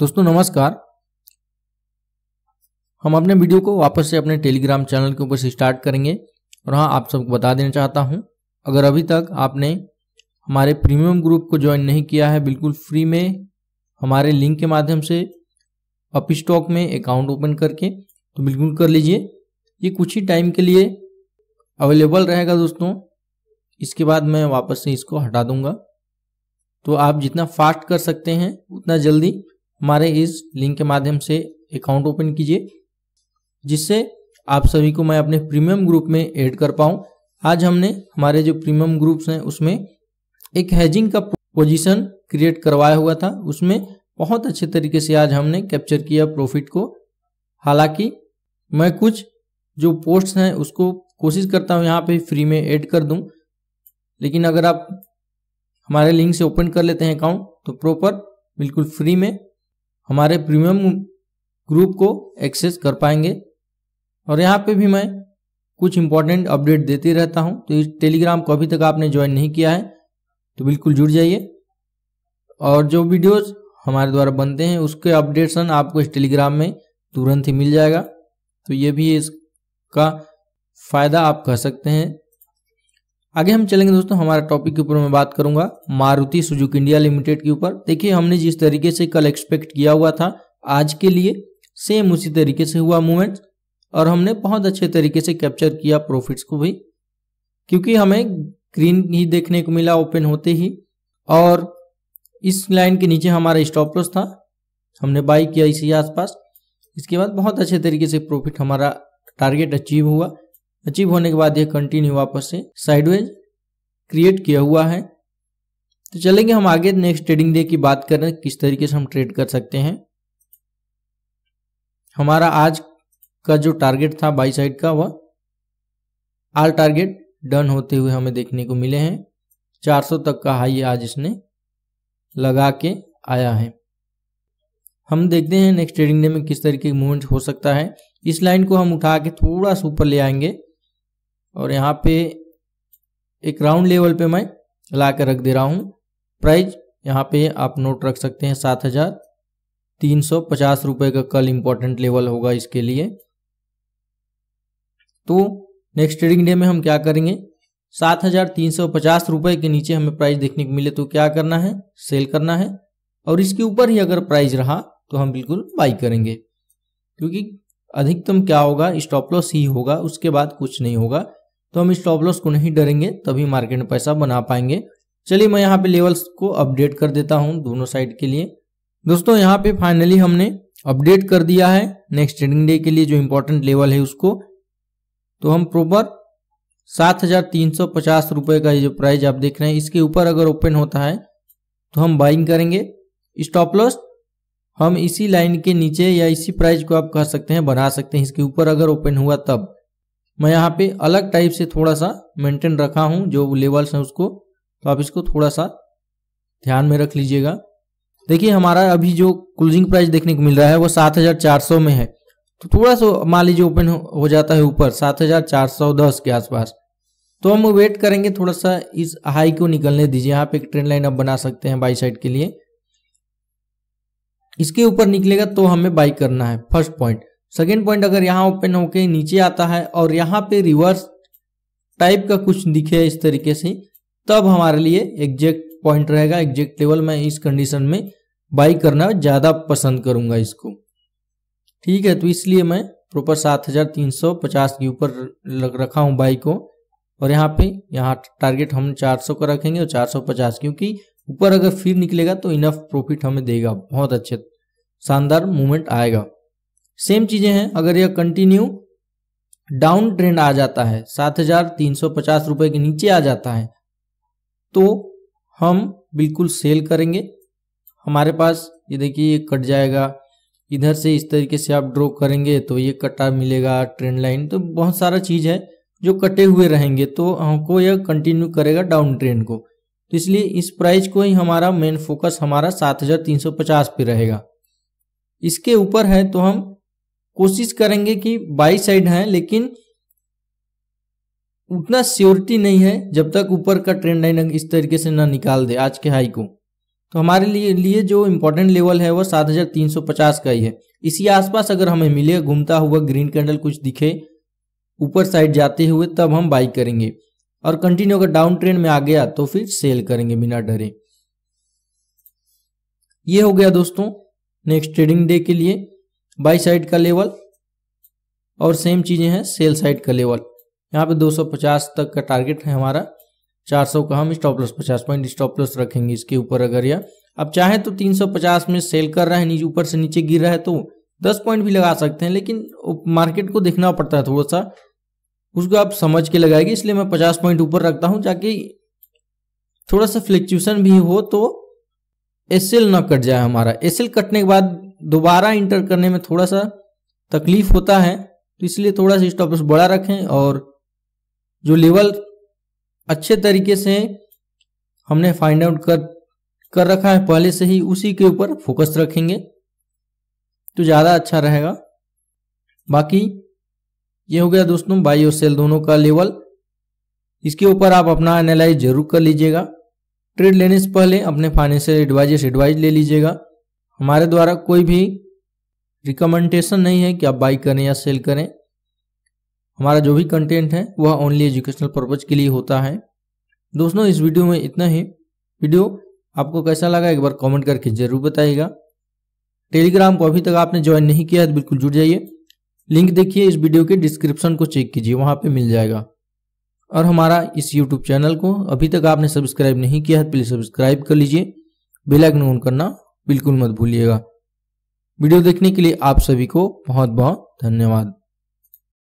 दोस्तों नमस्कार हम अपने वीडियो को वापस से अपने टेलीग्राम चैनल के ऊपर से स्टार्ट करेंगे और हाँ आप सबको बता देना चाहता हूँ अगर अभी तक आपने हमारे प्रीमियम ग्रुप को ज्वाइन नहीं किया है बिल्कुल फ्री में हमारे लिंक के माध्यम से अप स्टॉक में अकाउंट ओपन करके तो बिल्कुल कर लीजिए ये कुछ ही टाइम के लिए अवेलेबल रहेगा दोस्तों इसके बाद मैं वापस से इसको हटा दूंगा तो आप जितना फास्ट कर सकते हैं उतना जल्दी हमारे इस लिंक के माध्यम से अकाउंट ओपन कीजिए जिससे आप सभी को मैं अपने प्रीमियम ग्रुप में ऐड कर पाऊँ आज हमने हमारे जो प्रीमियम ग्रुप्स हैं उसमें एक हैजिंग का पोजीशन क्रिएट करवाया हुआ था उसमें बहुत अच्छे तरीके से आज हमने कैप्चर किया प्रॉफिट को हालांकि मैं कुछ जो पोस्ट्स हैं उसको कोशिश करता हूं यहां पे फ्री में ऐड कर दूं लेकिन अगर आप हमारे लिंक से ओपन कर लेते हैं अकाउंट तो प्रॉपर बिल्कुल फ्री में हमारे प्रीमियम ग्रुप को एक्सेस कर पाएंगे और यहाँ पे भी मैं कुछ इंपॉर्टेंट अपडेट देते रहता हूँ तो इस टेलीग्राम को अभी तक आपने ज्वाइन नहीं किया है तो बिल्कुल जुड़ जाइए और जो वीडियोस हमारे द्वारा बनते हैं उसके अपडेट्सन आपको इस टेलीग्राम में तुरंत ही मिल जाएगा तो ये भी इसका फ़ायदा आप कह सकते हैं आगे हम चलेंगे दोस्तों हमारा टॉपिक के ऊपर मैं बात करूंगा मारुति सुजुकी इंडिया लिमिटेड के ऊपर देखिए हमने जिस तरीके से कल एक्सपेक्ट किया हुआ था आज के लिए सेम उसी तरीके से हुआ मूवमेंट और हमने बहुत अच्छे तरीके से कैप्चर किया प्रॉफिट्स को भी क्योंकि हमें ग्रीन ही देखने को मिला ओपन होते ही और इस लाइन के नीचे हमारा स्टॉप लॉस था हमने बाई किया इसी आसपास इसके बाद बहुत अच्छे तरीके से प्रॉफिट हमारा टारगेट अचीव हुआ अचीव होने के बाद ये कंटिन्यू वापस से साइडवेज क्रिएट किया हुआ है तो चलेंगे हम आगे नेक्स्ट ट्रेडिंग डे की बात करें किस तरीके से हम ट्रेड कर सकते हैं हमारा आज का जो टारगेट था बाई साइड का वह आल टारगेट डन होते हुए हमें देखने को मिले हैं 400 तक का हाई आज इसने लगा के आया है हम देखते हैं नेक्स्ट ट्रेडिंग डे में किस तरीके मूवमेंट हो सकता है इस लाइन को हम उठा के थोड़ा सा ऊपर ले आएंगे और यहाँ पे एक राउंड लेवल पे मैं ला कर रख दे रहा हूँ प्राइज यहाँ पे आप नोट रख सकते हैं सात हजार तीन सौ पचास रुपये का कल इम्पोर्टेंट लेवल होगा इसके लिए तो नेक्स्ट ट्रेडिंग डे में हम क्या करेंगे सात हजार तीन सौ पचास रुपये के नीचे हमें प्राइस देखने को मिले तो क्या करना है सेल करना है और इसके ऊपर ही अगर प्राइस रहा तो हम बिल्कुल बाई करेंगे क्योंकि अधिकतम क्या होगा स्टॉप लॉस ही होगा उसके बाद कुछ नहीं होगा तो हम स्टॉप लॉस को नहीं डरेंगे तभी मार्केट में पैसा बना पाएंगे चलिए मैं यहाँ पे लेवल्स को अपडेट कर देता हूँ दोनों साइड के लिए दोस्तों यहाँ पे फाइनली हमने अपडेट कर दिया है नेक्स्ट ट्रेडिंग डे के लिए जो इम्पोर्टेंट लेवल है उसको तो हम प्रॉपर सात हजार तीन सौ पचास रुपये का ये जो प्राइस आप देख रहे हैं इसके ऊपर अगर ओपन होता है तो हम बाइंग करेंगे स्टॉप लॉस हम इसी लाइन के नीचे या इसी प्राइस को आप कह सकते हैं बना सकते हैं इसके ऊपर अगर ओपन हुआ तब मैं यहाँ पे अलग टाइप से थोड़ा सा मेंटेन रखा हूँ जो लेवल्स हैं उसको तो आप इसको थोड़ा सा ध्यान में रख लीजिएगा देखिए हमारा अभी जो क्लोजिंग प्राइस देखने को मिल रहा है वो सात हजार चार सौ में है तो थोड़ा सा मान लीजिए ओपन हो जाता है ऊपर सात हजार चार सौ दस के आसपास तो हम वेट करेंगे थोड़ा सा इस हाई को निकलने दीजिए यहाँ पे एक ट्रेंड लाइन आप बना सकते हैं बाई साइड के लिए इसके ऊपर निकलेगा तो हमें बाई करना है फर्स्ट पॉइंट सेकेंड पॉइंट अगर यहाँ ओपन होके नीचे आता है और यहाँ पे रिवर्स टाइप का कुछ दिखे इस तरीके से तब हमारे लिए एग्जैक्ट पॉइंट रहेगा एग्जैक्ट लेवल मैं इस कंडीशन में बाई करना ज़्यादा पसंद करूंगा इसको ठीक है तो इसलिए मैं प्रॉपर सात हजार तीन सौ पचास के ऊपर रखा हूँ बाई को और यहाँ पे यहाँ टारगेट हम चार सौ का रखेंगे और चार सौ पचास क्योंकि ऊपर अगर फिर निकलेगा तो इनफ प्रॉफिट हमें देगा बहुत अच्छे शानदार मूवमेंट आएगा सेम चीजें हैं अगर यह कंटिन्यू डाउन ट्रेंड आ जाता है सात हजार तीन सौ पचास रुपए के नीचे आ जाता है तो हम बिल्कुल सेल करेंगे हमारे पास ये देखिए ये कट जाएगा इधर से इस तरीके से आप ड्रॉ करेंगे तो ये कटा मिलेगा ट्रेंड लाइन तो बहुत सारा चीज है जो कटे हुए रहेंगे तो हमको यह कंटिन्यू करेगा डाउन ट्रेंड को तो इसलिए इस प्राइस को ही हमारा मेन फोकस हमारा सात हजार तीन सौ पचास पे रहेगा इसके ऊपर है तो हम कोशिश करेंगे कि बाई साइड है लेकिन उतना स्योरिटी नहीं है जब तक ऊपर का ट्रेंड लाइन इस तरीके से ना निकाल दे आज के हाई को तो हमारे लिए लिए जो इम्पोर्टेंट लेवल है वो 7350 का ही है इसी आसपास अगर हमें मिले घूमता हुआ ग्रीन कैंडल कुछ दिखे ऊपर साइड जाते हुए तब हम बाई करेंगे और कंटिन्यू अगर डाउन ट्रेंड में आ गया तो फिर सेल करेंगे बिना डरे ये हो गया दोस्तों नेक्स्ट ट्रेडिंग डे के लिए बाई साइड का लेवल और सेम चीज़ें हैं सेल साइड का लेवल यहाँ पे 250 तक का टारगेट है हमारा 400 का हम stop loss 50 point stop loss रखेंगे इसके ऊपर अगर या अब चाहे तो 350 में सेल कर रहा है ऊपर से नीचे गिर रहा है तो 10 पॉइंट भी लगा सकते हैं लेकिन मार्केट को देखना पड़ता है थोड़ा सा उसको आप समझ के लगाएगी इसलिए मैं पचास पॉइंट ऊपर रखता हूँ ताकि थोड़ा सा फ्लक्चुएसन भी हो तो एस ना कट जाए हमारा एस कटने के बाद दोबारा इंटर करने में थोड़ा सा तकलीफ होता है तो इसलिए थोड़ा सा स्टॉप बड़ा रखें और जो लेवल अच्छे तरीके से हमने फाइंड आउट कर कर रखा है पहले से ही उसी के ऊपर फोकस रखेंगे तो ज़्यादा अच्छा रहेगा बाकी ये हो गया दोस्तों बाई और सेल दोनों का लेवल इसके ऊपर आप अपना एनालाइज जरूर कर लीजिएगा ट्रेड लेने से पहले अपने फाइनेंशियल एडवाइजर से एडवाइज ले लीजिएगा हमारे द्वारा कोई भी रिकमेंडेशन नहीं है कि आप बाई करें या सेल करें हमारा जो भी कंटेंट है वह ओनली एजुकेशनल पर्पज़ के लिए होता है दोस्तों इस वीडियो में इतना ही वीडियो आपको कैसा लगा एक बार कमेंट करके ज़रूर बताइएगा टेलीग्राम को अभी तक आपने ज्वाइन नहीं किया है तो बिल्कुल जुड़ जाइए लिंक देखिए इस वीडियो के डिस्क्रिप्शन को चेक कीजिए वहाँ पर मिल जाएगा और हमारा इस यूट्यूब चैनल को अभी तक आपने सब्सक्राइब नहीं किया है प्लीज़ तो सब्सक्राइब कर लीजिए बेलाइकन ऑन करना बिल्कुल मत भूलिएगा वीडियो देखने के लिए आप सभी को बहुत बहुत धन्यवाद